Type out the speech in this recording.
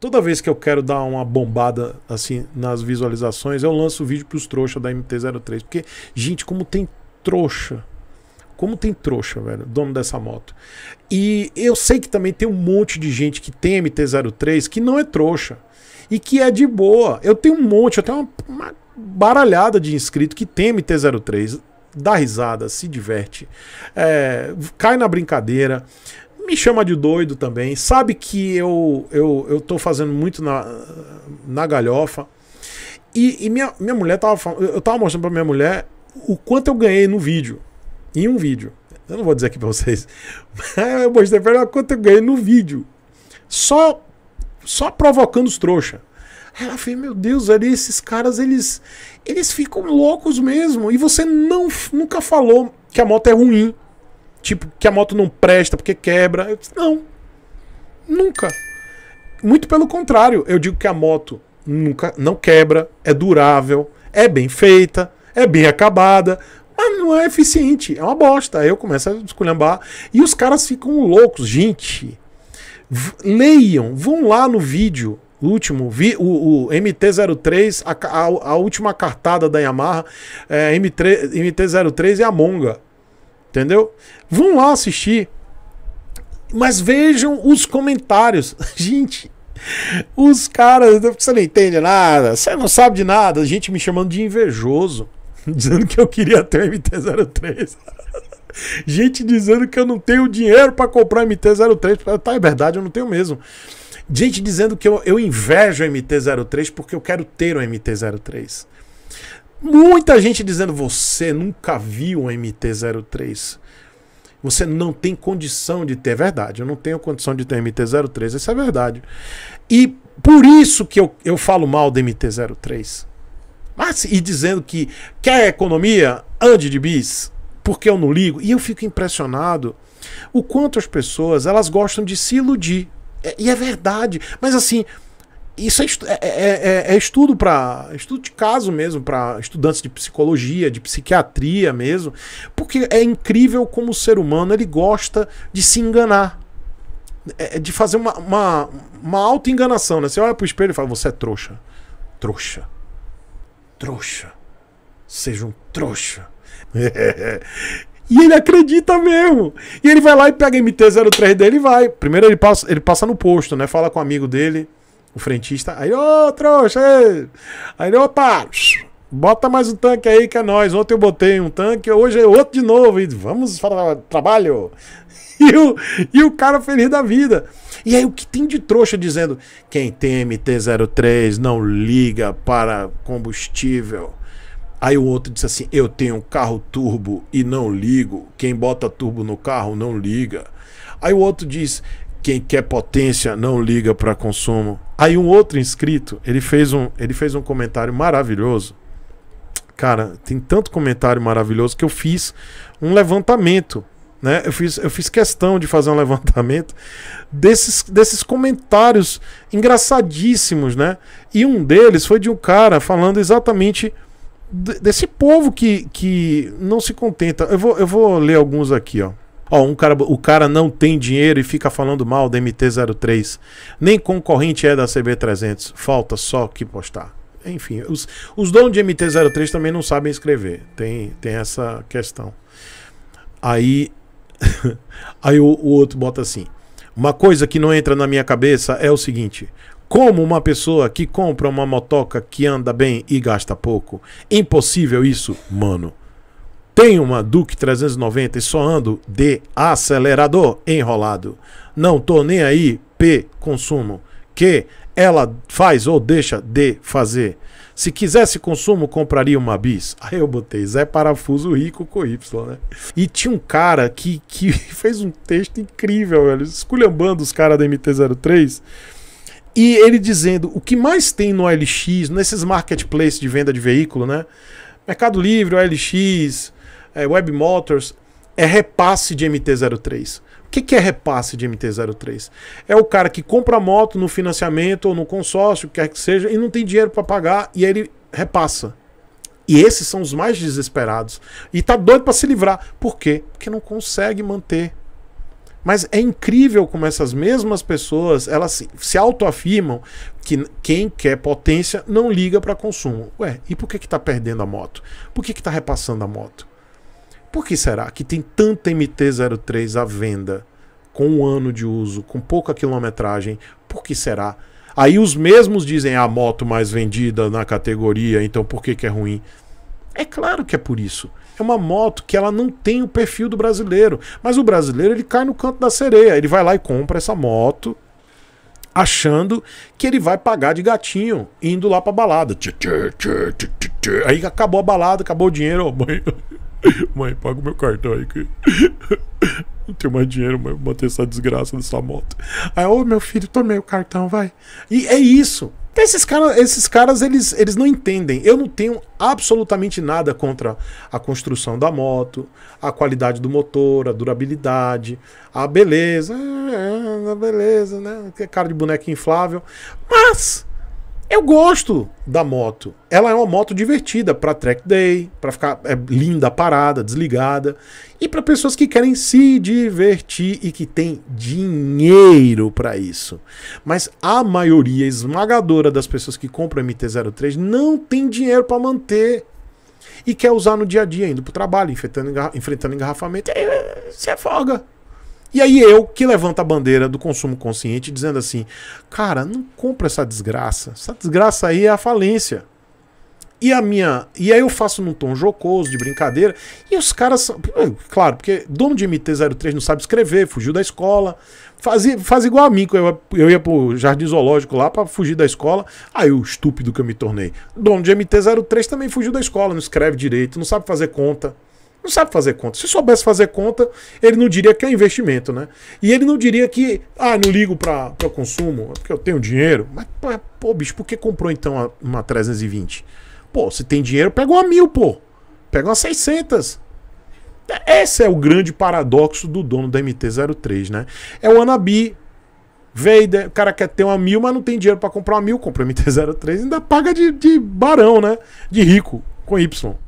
toda vez que eu quero dar uma bombada assim nas visualizações, eu lanço o vídeo pros trouxa da MT-03. Porque, gente, como tem trouxa. Como tem trouxa, velho, dono dessa moto. E eu sei que também tem um monte de gente que tem MT-03 que não é trouxa. E que é de boa. Eu tenho um monte, até uma, uma baralhada de inscrito que tem MT-03 dá risada, se diverte, é, cai na brincadeira me chama de doido também, sabe que eu eu, eu tô fazendo muito na, na galhofa. E, e minha, minha mulher tava falando, eu tava mostrando pra minha mulher o quanto eu ganhei no vídeo. Em um vídeo. Eu não vou dizer aqui pra vocês. Mas eu mostrei pra ela quanto eu ganhei no vídeo. Só, só provocando os trouxa. Ela fez, meu Deus, ali esses caras, eles, eles ficam loucos mesmo. E você não, nunca falou que a moto é ruim tipo, que a moto não presta porque quebra. Eu disse, não, nunca. Muito pelo contrário, eu digo que a moto nunca não quebra, é durável, é bem feita, é bem acabada, mas não é eficiente, é uma bosta. Aí eu começo a esculhambar e os caras ficam loucos. Gente, leiam, vão lá no vídeo último, vi, o, o MT-03, a, a, a, última cartada da Yamaha, é, m MT-03 e é a Monga. Entendeu? Vão lá assistir. Mas vejam os comentários. Gente, os caras. Você não entende nada. Você não sabe de nada. Gente me chamando de invejoso. Dizendo que eu queria ter MT-03. Gente dizendo que eu não tenho dinheiro para comprar MT-03. Tá, é verdade, eu não tenho mesmo. Gente dizendo que eu, eu invejo o MT-03 porque eu quero ter o MT-03. Muita gente dizendo: você nunca viu um MT-03. Você não tem condição de ter. É verdade, eu não tenho condição de ter MT-03. Isso é verdade. E por isso que eu, eu falo mal do MT-03. Mas, e dizendo que quer economia, ande de bis, porque eu não ligo. E eu fico impressionado o quanto as pessoas elas gostam de se iludir. E é verdade. Mas assim, isso é é é, é, é, é estudo para estudo de caso mesmo para estudantes de psicologia, de psiquiatria mesmo, porque é incrível como o ser humano ele gosta de se enganar, de fazer uma, uma, uma auto enganação, né? Você olha pro espelho e fala você é trouxa, trouxa, trouxa, seja um trouxa. E ele acredita mesmo. E ele vai lá e pega a MT-03 dele e vai. Primeiro ele passa, ele passa no posto, né? Fala com o um amigo dele. O frentista, aí, ô, oh, trouxa! Aí, opa! Bota mais um tanque aí que é nós. Ontem eu botei um tanque, hoje é outro de novo. E vamos para trabalho. E o, e o cara feliz da vida. E aí, o que tem de trouxa dizendo: quem tem MT-03 não liga para combustível? Aí o outro disse assim: eu tenho um carro turbo e não ligo. Quem bota turbo no carro não liga. Aí o outro diz: quem quer potência não liga para consumo. Aí um outro inscrito, ele fez um, ele fez um comentário maravilhoso. Cara, tem tanto comentário maravilhoso que eu fiz um levantamento, né? Eu fiz, eu fiz questão de fazer um levantamento desses, desses comentários engraçadíssimos, né? E um deles foi de um cara falando exatamente desse povo que, que não se contenta. Eu vou, eu vou ler alguns aqui, ó. Ó, um cara, o cara não tem dinheiro e fica falando mal da MT-03. Nem concorrente é da CB300. Falta só que postar. Enfim, os, os donos de MT-03 também não sabem escrever. Tem, tem essa questão. Aí, aí o, o outro bota assim. Uma coisa que não entra na minha cabeça é o seguinte: como uma pessoa que compra uma motoca que anda bem e gasta pouco? Impossível isso, mano. Tenho uma Duke 390 e só ando de acelerador enrolado. Não tô nem aí, P, consumo. Que ela faz ou deixa de fazer. Se quisesse consumo, compraria uma bis. Aí eu botei Zé Parafuso Rico com Y, né? E tinha um cara que, que fez um texto incrível, velho, esculhambando os caras da MT-03. E ele dizendo: o que mais tem no LX nesses marketplaces de venda de veículo, né? Mercado Livre, OLX, é, Web Motors, é repasse de MT-03. O que, que é repasse de MT-03? É o cara que compra a moto no financiamento ou no consórcio, quer que seja, e não tem dinheiro para pagar, e aí ele repassa. E esses são os mais desesperados. E tá doido para se livrar. Por quê? Porque não consegue manter. Mas é incrível como essas mesmas pessoas, elas se, se autoafirmam que quem quer potência não liga para consumo. Ué, e por que que tá perdendo a moto? Por que que tá repassando a moto? Por que será que tem tanta MT-03 à venda, com um ano de uso, com pouca quilometragem? Por que será? Aí os mesmos dizem ah, a moto mais vendida na categoria, então por que, que é ruim? É claro que é por isso. É uma moto que ela não tem o perfil do brasileiro. Mas o brasileiro ele cai no canto da sereia. Ele vai lá e compra essa moto, achando que ele vai pagar de gatinho, indo lá pra balada. Aí acabou a balada, acabou o dinheiro. Mãe, paga o meu cartão aí que não tenho mais dinheiro, mãe, pra manter essa desgraça dessa moto. Aí, ô meu filho, tomei o cartão, vai. E é isso. Esses caras, esses caras eles, eles não entendem. Eu não tenho absolutamente nada contra a construção da moto, a qualidade do motor, a durabilidade, a beleza. É, é, a beleza, né? É cara de boneca inflável. Mas eu gosto da moto. Ela é uma moto divertida para track day, para ficar é, linda, parada, desligada e para pessoas que querem se divertir e que tem dinheiro para isso. Mas a maioria esmagadora das pessoas que compram MT-03 não tem dinheiro para manter e quer usar no dia a dia, indo para o trabalho, enfrentando, engarrafamento, e aí eh, se afoga. E aí eu que levanto a bandeira do consumo consciente dizendo assim: "Cara, não compra essa desgraça. Essa desgraça aí é a falência". E a minha, e aí eu faço num tom jocoso, de brincadeira, e os caras são, claro, porque dono de MT03 não sabe escrever, fugiu da escola, fazia, faz igual a mim, que eu, eu ia pro jardim zoológico lá para fugir da escola, aí o estúpido que eu me tornei. Dono de MT03 também fugiu da escola, não escreve direito, não sabe fazer conta. Não sabe fazer conta. Se soubesse fazer conta, ele não diria que é investimento, né? E ele não diria que, ah, não ligo para consumo, é porque eu tenho dinheiro. Mas, pô, é, bicho, por que comprou então uma 320? Pô, se tem dinheiro, pega uma mil, pô. Pega uma 600. É, esse é o grande paradoxo do dono da MT-03, né? É o Anabi, Vader, o cara quer ter uma mil, mas não tem dinheiro para comprar uma mil, compra MT-03 ainda paga de, de barão, né? De rico, com Y.